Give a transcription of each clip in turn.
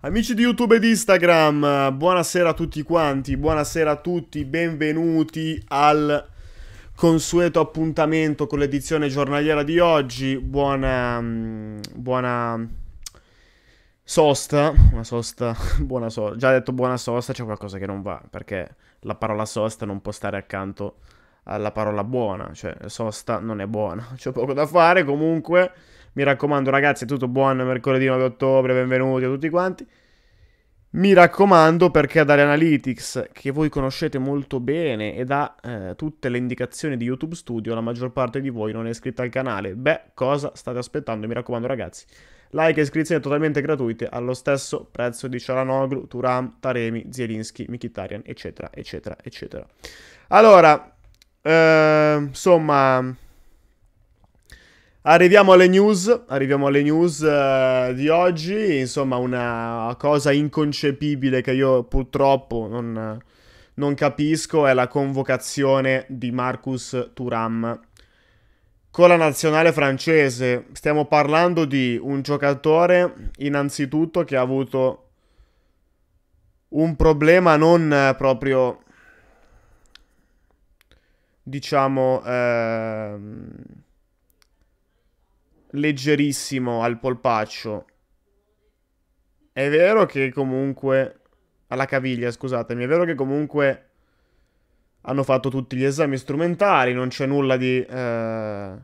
Amici di YouTube e di Instagram, buonasera a tutti quanti, buonasera a tutti, benvenuti al consueto appuntamento con l'edizione giornaliera di oggi. Buona, mm, buona sosta, una sosta, buona sosta, già detto buona sosta c'è qualcosa che non va, perché la parola sosta non può stare accanto alla parola buona, cioè sosta non è buona, c'è poco da fare comunque... Mi raccomando, ragazzi, è tutto buon mercoledì 9 ottobre, benvenuti a tutti quanti. Mi raccomando perché da Analytics, che voi conoscete molto bene e da eh, tutte le indicazioni di YouTube Studio, la maggior parte di voi non è iscritta al canale. Beh, cosa state aspettando? Mi raccomando ragazzi, like e iscrizione totalmente gratuite allo stesso prezzo di Cialanoglu, Turam, Taremi, Zielinski, Mikitarian, eccetera, eccetera, eccetera. Allora, eh, insomma... Arriviamo alle news, arriviamo alle news uh, di oggi, insomma una cosa inconcepibile che io purtroppo non, non capisco è la convocazione di Marcus Turam con la nazionale francese. Stiamo parlando di un giocatore innanzitutto che ha avuto un problema non eh, proprio diciamo eh, leggerissimo al polpaccio. È vero che comunque... Alla caviglia, scusatemi. È vero che comunque hanno fatto tutti gli esami strumentali, non c'è nulla di eh,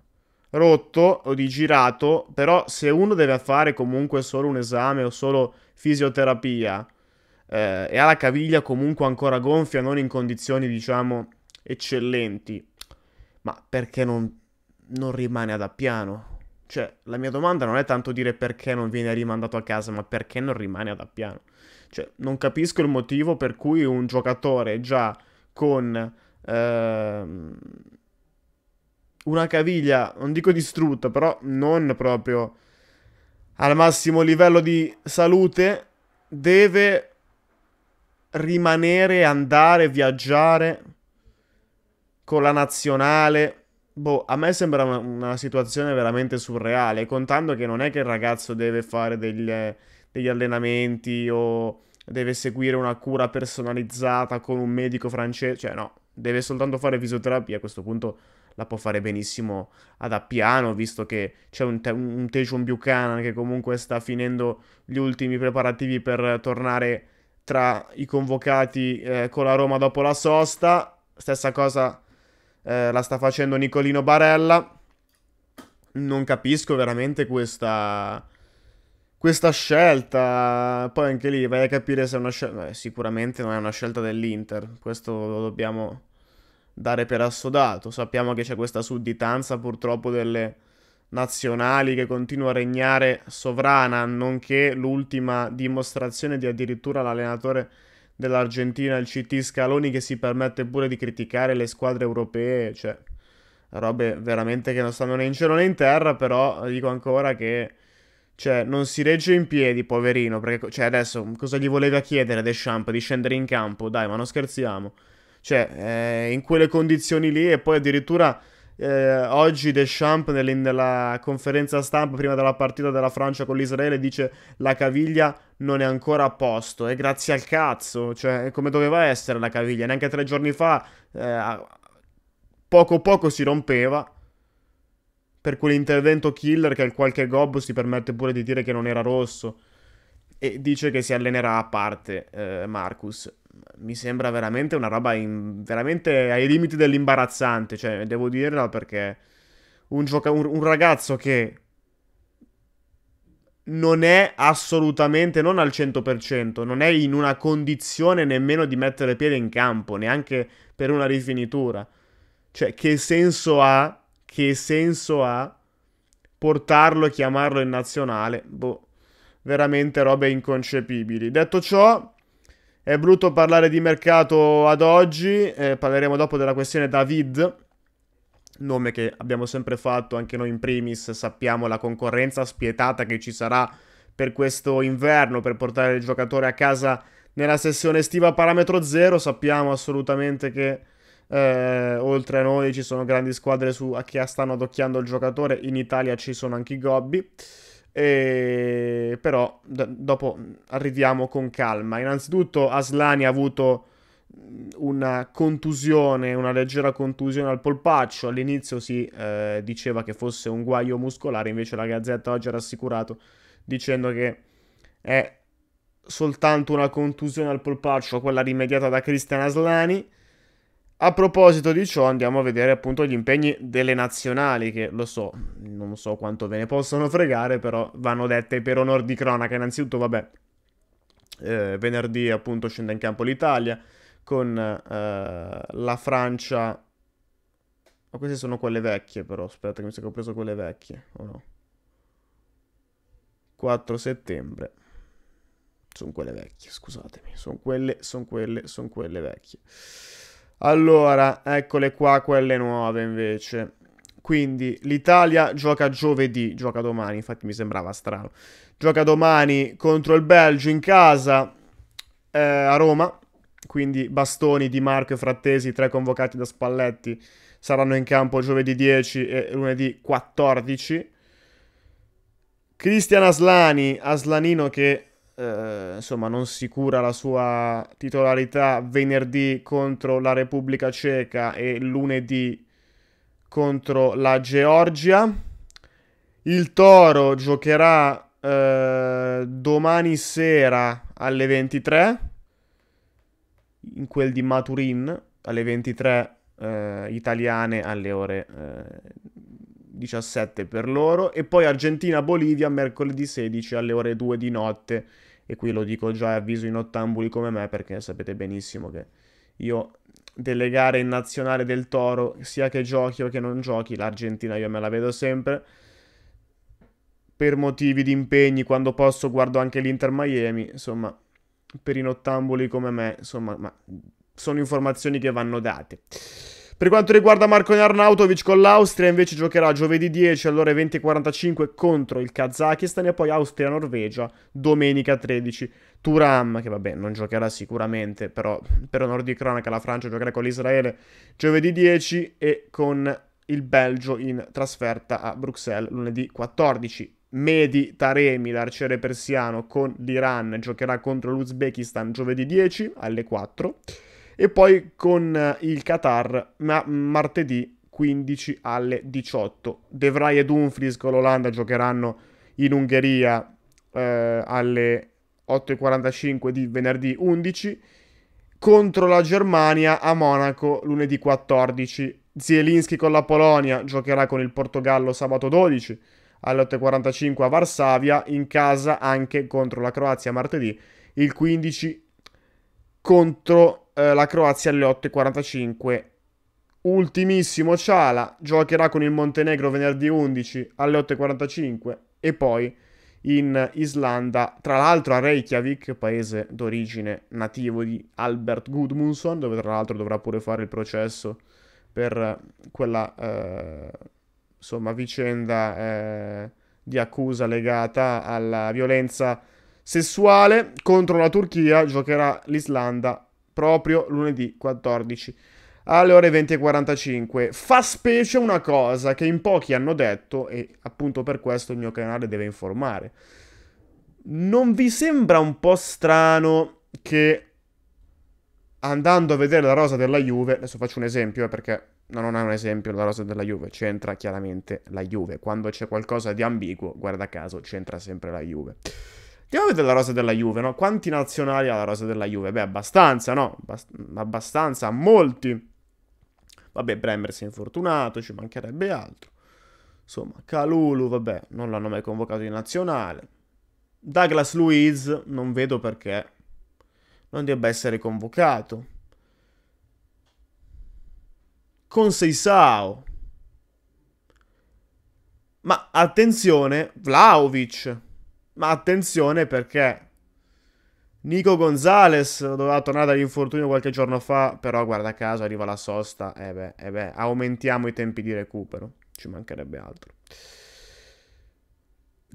rotto o di girato, però se uno deve fare comunque solo un esame o solo fisioterapia eh, e ha la caviglia comunque ancora gonfia, non in condizioni diciamo eccellenti, ma perché non, non rimane ad appiano? Cioè, la mia domanda non è tanto dire perché non viene rimandato a casa, ma perché non rimane ad Appiano. Cioè, non capisco il motivo per cui un giocatore già con ehm, una caviglia, non dico distrutta, però non proprio al massimo livello di salute, deve rimanere, andare, viaggiare con la nazionale Boh, a me sembra una, una, situazione veramente surreale, contando che non è che il ragazzo deve fare degli, eh, degli, allenamenti o deve seguire una cura personalizzata con un medico francese, cioè no, deve soltanto fare fisioterapia, a questo punto la può fare benissimo ad Appiano, visto che c'è un, te- un Tejon Buchanan che comunque sta finendo gli ultimi preparativi per tornare tra i convocati eh, con la Roma dopo la sosta, stessa cosa eh, la sta facendo Nicolino Barella. Non capisco veramente questa, questa scelta. Poi anche lì vai a capire se è una scelta... sicuramente non è una scelta dell'Inter. Questo lo dobbiamo dare per assodato. Sappiamo che c'è questa sudditanza purtroppo delle nazionali che continua a regnare sovrana, nonché l'ultima dimostrazione di addirittura l'allenatore dell'Argentina, il CT Scaloni che si permette pure di criticare le squadre europee, cioè robe veramente che non stanno né in cielo né in terra, però dico ancora che cioè, non si regge in piedi, poverino, perché cioè, adesso mm, cosa gli voleva chiedere Deschamps di scendere in campo? Dai, ma non scherziamo. Cioè, eh, in quelle condizioni lì e poi addirittura eh, oggi Deschamps nella, nella conferenza stampa prima della partita della Francia con l'Israele dice la caviglia non è ancora a posto e grazie al cazzo, cioè come doveva essere la caviglia, neanche tre giorni fa eh, poco poco si rompeva per quell'intervento killer che qualche gobbo si permette pure di dire che non era rosso e dice che si allenerà a parte eh, Marcus mi sembra veramente una roba in, veramente ai limiti dell'imbarazzante, cioè devo dirla perché un, gioca- un, un ragazzo che non è assolutamente, non al 100%, non è in una condizione nemmeno di mettere piede in campo, neanche per una rifinitura. Cioè, che senso ha, che senso ha portarlo e chiamarlo in nazionale? Boh, veramente robe inconcepibili. Detto ciò, è brutto parlare di mercato ad oggi, eh, parleremo dopo della questione David, nome che abbiamo sempre fatto anche noi in primis, sappiamo la concorrenza spietata che ci sarà per questo inverno per portare il giocatore a casa nella sessione estiva a parametro zero, sappiamo assolutamente che eh, oltre a noi ci sono grandi squadre su a chi stanno adocchiando il giocatore, in Italia ci sono anche i gobbi. E... Però d- dopo arriviamo con calma. Innanzitutto Aslani ha avuto una contusione, una leggera contusione al polpaccio. All'inizio si eh, diceva che fosse un guaio muscolare, invece la Gazzetta oggi ha rassicurato dicendo che è soltanto una contusione al polpaccio, quella rimediata da Cristian Aslani. A proposito di ciò, andiamo a vedere appunto gli impegni delle nazionali, che lo so, non so quanto ve ne possono fregare, però vanno dette per onor di cronaca. Innanzitutto, vabbè, eh, venerdì appunto scende in campo l'Italia con eh, la Francia. Ma queste sono quelle vecchie, però aspetta che mi sa che ho preso quelle vecchie, o no? 4 settembre. Sono quelle vecchie, scusatemi, sono quelle, sono quelle, sono quelle vecchie. Allora, eccole qua quelle nuove invece. Quindi l'Italia gioca giovedì, gioca domani, infatti mi sembrava strano. Gioca domani contro il Belgio in casa eh, a Roma, quindi Bastoni, Di Marco e Frattesi, tre convocati da Spalletti, saranno in campo giovedì 10 e lunedì 14. Cristian Aslani, Aslanino che eh, insomma, non si cura la sua titolarità venerdì contro la Repubblica Ceca e lunedì contro la Georgia. Il Toro giocherà eh, domani sera alle 23 in quel di Maturin alle 23 eh, italiane alle ore eh, 17 per loro e poi Argentina-Bolivia mercoledì 16 alle ore 2 di notte e qui lo dico già e avviso in nottambuli come me perché sapete benissimo che io delle gare in nazionale del Toro sia che giochi o che non giochi l'Argentina io me la vedo sempre per motivi di impegni quando posso guardo anche l'Inter Miami insomma per i nottambuli come me insomma sono informazioni che vanno date per quanto riguarda Marco Arnautovic con l'Austria, invece giocherà giovedì 10 alle ore 20.45 contro il Kazakistan e poi Austria-Norvegia domenica 13. Turam, che vabbè non giocherà sicuramente, però per onore di cronaca la Francia giocherà con l'Israele giovedì 10 e con il Belgio in trasferta a Bruxelles lunedì 14. Medi Taremi, l'arciere persiano, con l'Iran giocherà contro l'Uzbekistan giovedì 10 alle 4 e poi con eh, il Qatar ma- martedì 15 alle 18. De Vrij e Dumfries con l'Olanda giocheranno in Ungheria eh, alle 8.45 di venerdì 11 contro la Germania a Monaco lunedì 14. Zielinski con la Polonia giocherà con il Portogallo sabato 12 alle 8.45 a Varsavia, in casa anche contro la Croazia martedì il 15 contro eh, la Croazia alle 8.45. Ultimissimo Ciala giocherà con il Montenegro venerdì 11 alle 8.45 e poi in Islanda, tra l'altro a Reykjavik, paese d'origine nativo di Albert Gudmundsson, dove tra l'altro dovrà pure fare il processo per eh, quella eh, insomma, vicenda eh, di accusa legata alla violenza sessuale contro la Turchia giocherà l'Islanda proprio lunedì 14 alle ore 20.45. Fa specie una cosa che in pochi hanno detto e appunto per questo il mio canale deve informare. Non vi sembra un po' strano che andando a vedere la rosa della Juve, adesso faccio un esempio eh, perché non è un esempio la rosa della Juve, c'entra chiaramente la Juve. Quando c'è qualcosa di ambiguo, guarda caso, c'entra sempre la Juve. Andiamo a vedere la rosa della Juve, no? Quanti nazionali ha la rosa della Juve? Beh, abbastanza, no? Bast- abbastanza, molti. Vabbè, Bremer si è infortunato, ci mancherebbe altro. Insomma, Calulu, vabbè, non l'hanno mai convocato in nazionale. Douglas Luiz, non vedo perché non debba essere convocato. Con Seisao. Ma attenzione, Vlaovic. Ma attenzione perché Nico Gonzalez doveva tornare dall'infortunio qualche giorno fa, però guarda caso arriva la sosta, e eh beh, eh beh, aumentiamo i tempi di recupero, ci mancherebbe altro.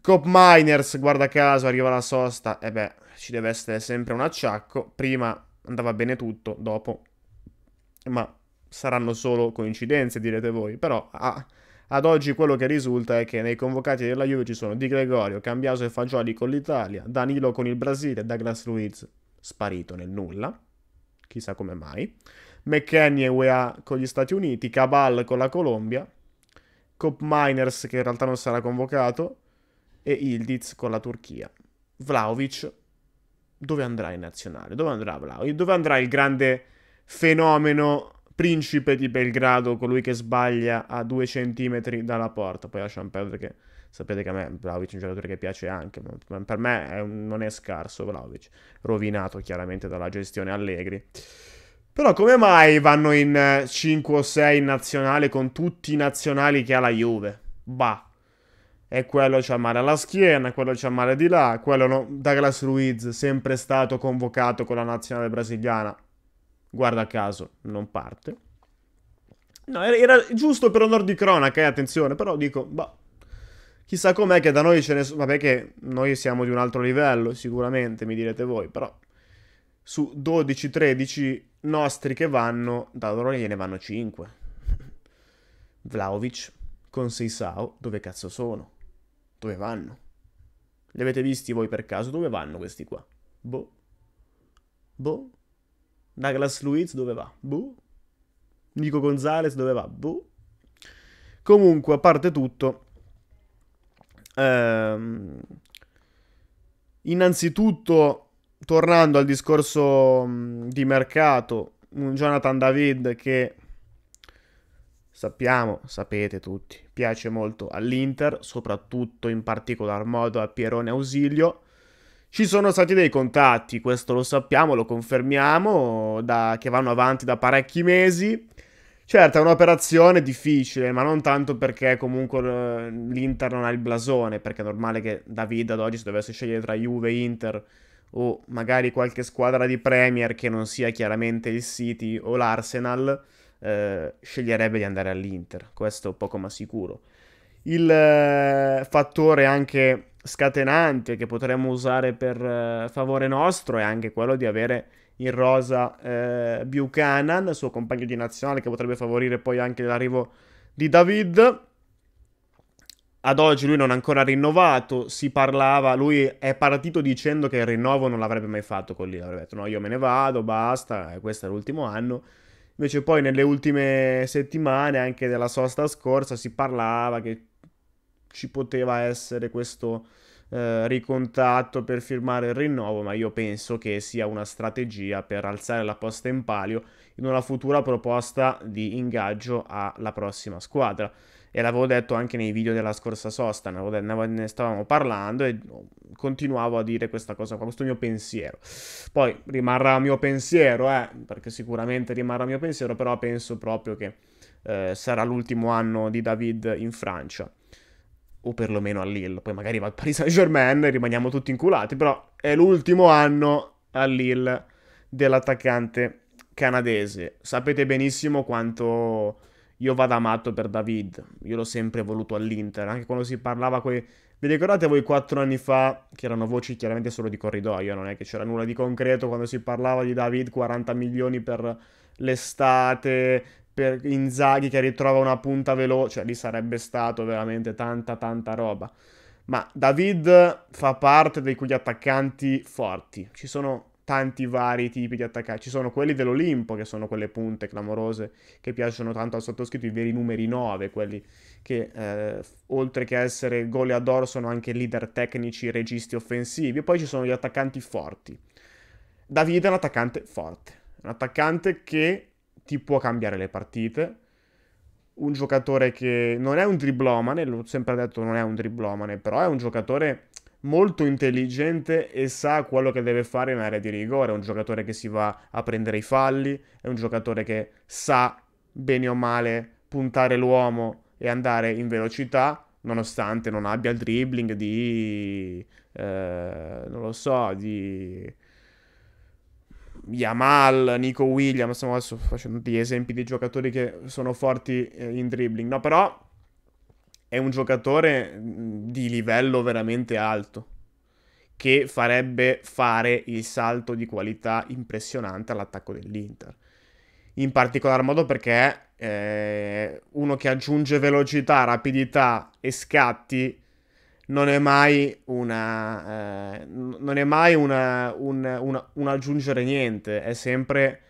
Cop Miners, guarda caso, arriva la sosta, e eh beh, ci deve essere sempre un acciacco, prima andava bene tutto, dopo, ma saranno solo coincidenze direte voi, però... Ah, ad oggi quello che risulta è che nei convocati della Juve ci sono Di Gregorio, Cambiaso e Fagioli con l'Italia, Danilo con il Brasile, Douglas Luiz sparito nel nulla, chissà come mai, McKennie e UEA con gli Stati Uniti, Cabal con la Colombia, Cop Miners che in realtà non sarà convocato e Ildiz con la Turchia. Vlaovic dove andrà in nazionale? Dove andrà Vlaovic? Dove andrà il grande fenomeno principe di Belgrado, colui che sbaglia a due centimetri dalla porta. Poi lasciamo perdere che sapete che a me Vlaovic è un giocatore che piace anche, ma per me è un... non è scarso Vlaovic, rovinato chiaramente dalla gestione Allegri. Però come mai vanno in 5 eh, o 6 in nazionale con tutti i nazionali che ha la Juve? Bah. E quello c'ha male alla schiena, quello c'ha male di là, quello no. Douglas Ruiz, sempre stato convocato con la nazionale brasiliana, Guarda caso, non parte. No, era, era giusto per onor di cronaca, eh, attenzione, però dico, bah, chissà com'è che da noi ce ne sono, vabbè che noi siamo di un altro livello, sicuramente, mi direte voi, però su 12-13 nostri che vanno, da loro gliene vanno 5. Vlaovic con Seisao, dove cazzo sono? Dove vanno? Li avete visti voi per caso? Dove vanno questi qua? Boh. Boh. Douglas Luiz dove va? Buh. Nico Gonzalez dove va? Buh. Comunque, a parte tutto, ehm, innanzitutto, tornando al discorso mh, mm, di mercato, un Jonathan David che sappiamo, sapete tutti, piace molto all'Inter, soprattutto in particolar modo a Pierone Ausilio ci sono stati dei contatti, questo lo sappiamo, lo confermiamo, da, che vanno avanti da parecchi mesi. Certo, è un'operazione difficile, ma non tanto perché comunque eh, l'Inter non ha il blasone, perché è normale che David ad oggi se dovesse scegliere tra Juve e Inter o magari qualche squadra di Premier che non sia chiaramente il City o l'Arsenal, eh, sceglierebbe di andare all'Inter, questo poco ma sicuro. Il eh, fattore anche scatenante che potremmo usare per eh, favore nostro è anche quello di avere in rosa eh, Buchanan, suo compagno di nazionale, che potrebbe favorire poi anche l'arrivo di David. Ad oggi lui non ha ancora rinnovato, si parlava, lui è partito dicendo che il rinnovo non l'avrebbe mai fatto con lì, avrebbe detto no io me ne vado, basta, eh, questo è l'ultimo anno. Invece poi nelle ultime settimane, anche della sosta scorsa, si parlava che ci poteva essere questo eh, ricontatto per firmare il rinnovo, ma io penso che sia una strategia per alzare la posta in palio in una futura proposta di ingaggio alla prossima squadra. E l'avevo detto anche nei video della scorsa sosta, ne, stavamo parlando e oh, continuavo a dire questa cosa qua, questo mio pensiero. Poi rimarrà mio pensiero, eh, perché sicuramente rimarrà mio pensiero, però penso proprio che eh, sarà l'ultimo anno di David in Francia o perlomeno al Lille. Poi magari va al Paris Saint-Germain e rimaniamo tutti inculati, però è l'ultimo anno al Lille dell'attaccante canadese. Sapete benissimo quanto io vado amato per David, io l'ho sempre voluto all'Inter, anche quando si parlava con... Vi ricordate voi quattro anni fa, che erano voci chiaramente solo di corridoio, non è che c'era nulla di concreto, quando si parlava di David 40 milioni per l'estate, per Inzaghi che ritrova una punta veloce, cioè lì sarebbe stato veramente tanta tanta roba. Ma David fa parte di quegli attaccanti forti. Ci sono tanti vari tipi di attaccanti. Ci sono quelli dell'Olimpo, che sono quelle punte clamorose che piacciono tanto al sottoscritto, i veri numeri 9, quelli che eh, oltre che essere goleador sono anche leader tecnici, registi offensivi. E poi ci sono gli attaccanti forti. David è un attaccante forte, un attaccante che ti può cambiare le partite. Un giocatore che non è un driblomane, l'ho sempre detto non è un driblomane, però è un giocatore molto intelligente e sa quello che deve fare in area di rigore. È un giocatore che si va a prendere i falli, è un giocatore che sa bene o male puntare l'uomo e andare in velocità, nonostante non abbia il dribbling di... Eh, non lo so, di Yamal, Nico Williams, stiamo adesso faccio tanti esempi di giocatori che sono forti eh, in dribbling, no però è un giocatore mm, di livello veramente alto che farebbe fare il salto di qualità impressionante all'attacco dell'Inter. In particolar modo perché eh, uno che aggiunge velocità, rapidità e scatti non è mai una. Eh, non è mai una, un, una, un aggiungere niente, è sempre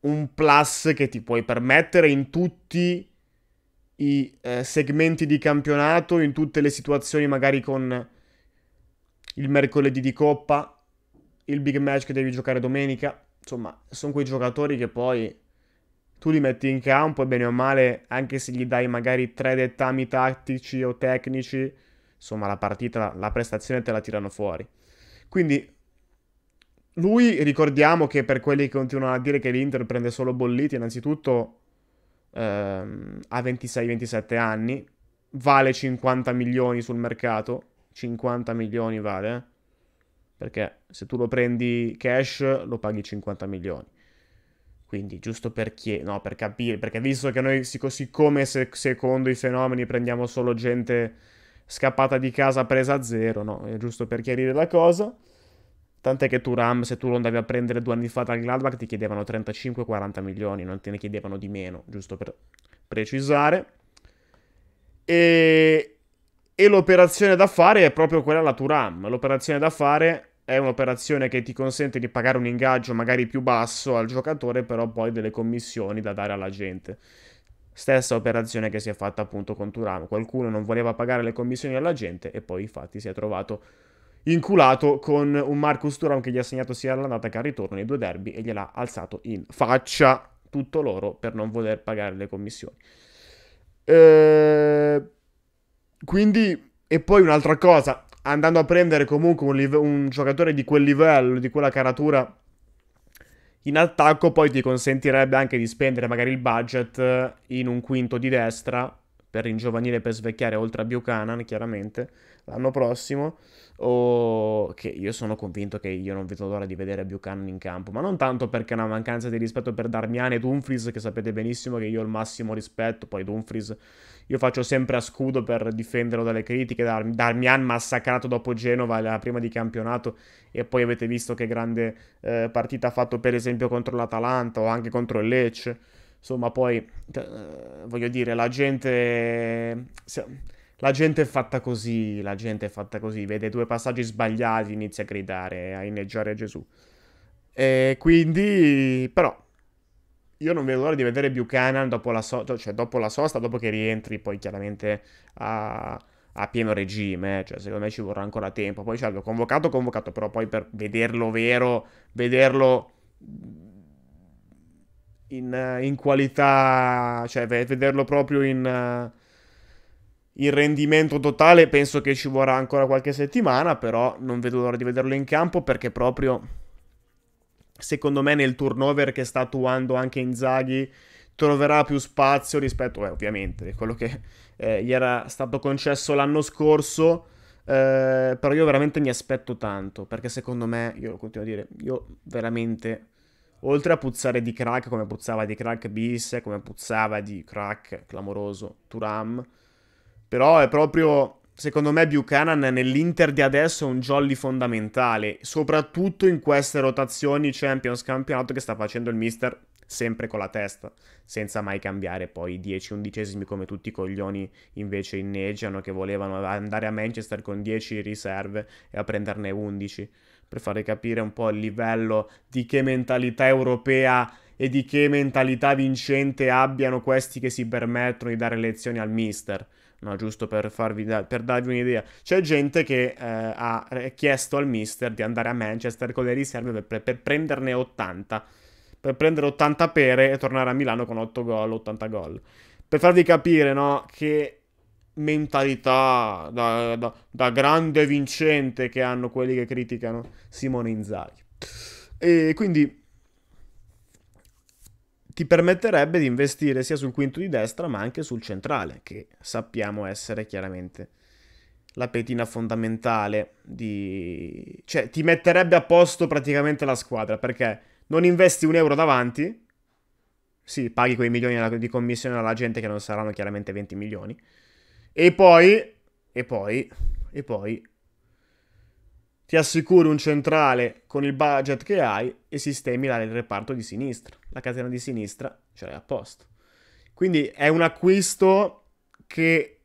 un plus che ti puoi permettere in tutti i eh, segmenti di campionato, in tutte le situazioni, magari con il mercoledì di coppa, il big match che devi giocare domenica. Insomma, sono quei giocatori che poi tu li metti in campo e bene o male, anche se gli dai magari tre dettami tattici o tecnici, insomma, la partita, la prestazione te la tirano fuori. Quindi lui, ricordiamo che per quelli che continuano a dire che l'Inter prende solo bolliti, innanzitutto ehm, ha 26-27 anni, vale 50 milioni sul mercato, 50 milioni vale, eh? perché se tu lo prendi cash lo paghi 50 milioni. Quindi, giusto per, chi... no, per capire, perché visto che noi, sic- siccome se- secondo i fenomeni prendiamo solo gente scappata di casa presa a zero, no? È giusto per chiarire la cosa. Tant'è che Turam, se tu lo andavi a prendere due anni fa dal Gladbach, ti chiedevano 35-40 milioni, non te ne chiedevano di meno, giusto per precisare. E, e l'operazione da fare è proprio quella la Turam. L'operazione da fare è un'operazione che ti consente di pagare un ingaggio magari più basso al giocatore, però poi delle commissioni da dare alla gente. Stessa operazione che si è fatta appunto con Turano. Qualcuno non voleva pagare le commissioni alla gente e poi infatti si è trovato inculato con un Marcus Turam che gli ha segnato sia all'andata che al ritorno nei due derby e gliel'ha alzato in faccia tutto loro per non voler pagare le commissioni. E... Ehm, quindi, e poi un'altra cosa, andando a prendere comunque un, live- un giocatore di quel livello, di quella caratura in attacco poi ti consentirebbe anche di spendere magari il budget eh, in un quinto di destra per ringiovanire per svecchiare, oltre a Buchanan chiaramente, l'anno prossimo, o che io sono convinto che io non vedo l'ora di vedere Buchanan in campo, ma non tanto perché è una mancanza di rispetto per Darmian e Dumfries, che sapete benissimo che io ho il massimo rispetto, poi Dumfries io faccio sempre a scudo per difenderlo dalle critiche, Dar- Darmian massacrato dopo Genova la prima di campionato e poi avete visto che grande eh, partita ha fatto per esempio contro l'Atalanta o anche contro il Lecce Insomma, poi, eh, voglio dire, la gente... La gente è fatta così, la gente è fatta così, vede due passaggi sbagliati, inizia a gridare, a inneggiare Gesù. E quindi, però, io non vedo l'ora di vedere Buchanan dopo la, so- cioè dopo la sosta, dopo che rientri poi chiaramente a, a pieno regime, eh. cioè secondo me ci vorrà ancora tempo. Poi certo, convocato, convocato, però poi per vederlo vero, vederlo in, eh, in qualità, cioè vederlo proprio in, eh, in rendimento totale, penso che ci vorrà ancora qualche settimana, però non vedo l'ora di vederlo in campo perché proprio secondo me nel turnover che sta attuando anche Inzaghi troverà più spazio rispetto, eh, ovviamente, a quello che eh, gli era stato concesso l'anno scorso. Eh, però io veramente mi aspetto tanto perché secondo me, io continuo a dire, io veramente oltre a puzzare di crack come puzzava di crack bis, come puzzava di crack clamoroso Turam, però è proprio, secondo me, Buchanan nell'Inter di adesso è un jolly fondamentale, soprattutto in queste rotazioni Champions Campionato che sta facendo il mister sempre con la testa, senza mai cambiare poi i 10 undicesimi come tutti i coglioni invece inneggiano che volevano andare a Manchester con 10 riserve e a prenderne 11 per fare capire un po' il livello di che mentalità europea e di che mentalità vincente abbiano questi che si permettono di dare lezioni al mister. No, giusto per, da- per darvi un'idea. C'è gente che eh, ha chiesto al mister di andare a Manchester con le riserve per, pre- per prenderne 80. Per prendere 80 pere e tornare a Milano con 8 gol, 80 gol. Per farvi capire, no, che mentalità da, da, da grande vincente che hanno quelli che criticano Simone Inzaghi. E quindi ti permetterebbe di investire sia sul quinto di destra ma anche sul centrale, che sappiamo essere chiaramente la petina fondamentale di... cioè ti metterebbe a posto praticamente la squadra, perché non investi un euro davanti, sì, paghi quei milioni di commissione alla gente che non saranno chiaramente 20 milioni, e poi, e poi, e poi, ti assicuri un centrale con il budget che hai e sistemi il reparto di sinistra. La catena di sinistra ce l'hai a posto. Quindi è un acquisto che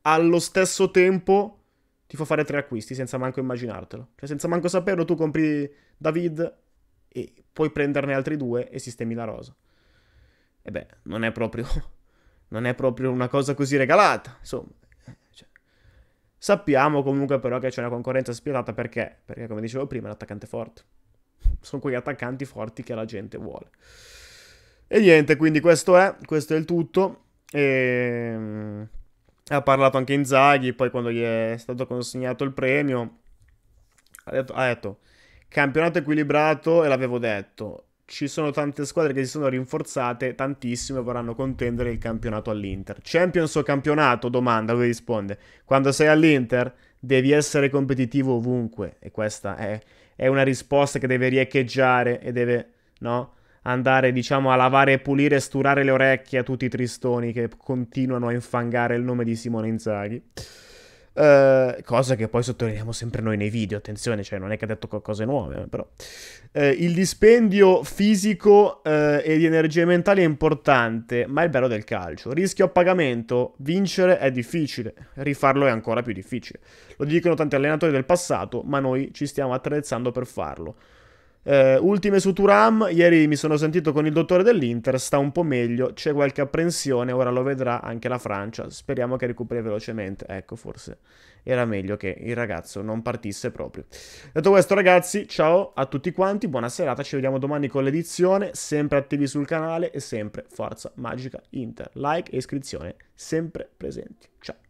allo stesso tempo ti fa fare tre acquisti senza manco immaginartelo. Cioè senza manco saperlo tu compri David e puoi prenderne altri due e sistemi la rosa. E beh, non è proprio non è proprio una cosa così regalata, insomma. Cioè, sappiamo comunque però che c'è una concorrenza spietata perché? Perché come dicevo prima l'attaccante forte. Sono quegli attaccanti forti che la gente vuole. E niente, quindi questo è, questo è il tutto. E... Ehm, ha parlato anche Inzaghi, poi quando gli è stato consegnato il premio ha detto, ha detto campionato equilibrato e l'avevo detto, ci sono tante squadre che si sono rinforzate, tantissime vorranno contendere il campionato all'Inter. Champions o campionato? Domanda, lui risponde. Quando sei all'Inter devi essere competitivo ovunque e questa è, è una risposta che deve riecheggiare e deve no, andare diciamo a lavare, e pulire e sturare le orecchie a tutti i tristoni che continuano a infangare il nome di Simone Inzaghi. Eh, cosa che poi sottolineiamo sempre noi nei video, attenzione, cioè non è che ha detto cose nuove, però. Uh, il dispendio fisico uh, e di energie mentali è importante, ma è il bello del calcio. Rischio a pagamento, vincere è difficile, rifarlo è ancora più difficile. Lo dicono tanti allenatori del passato, ma noi ci stiamo attrezzando per farlo. Eh, ultime su Turam, ieri mi sono sentito con il dottore dell'Inter, sta un po' meglio, c'è qualche apprensione, ora lo vedrà anche la Francia, speriamo che recuperi velocemente, ecco forse era meglio che il ragazzo non partisse proprio. Detto questo ragazzi, ciao a tutti quanti, buona serata, ci vediamo domani con l'edizione, sempre attivi sul canale e sempre Forza Magica Inter, like e iscrizione sempre presenti, ciao.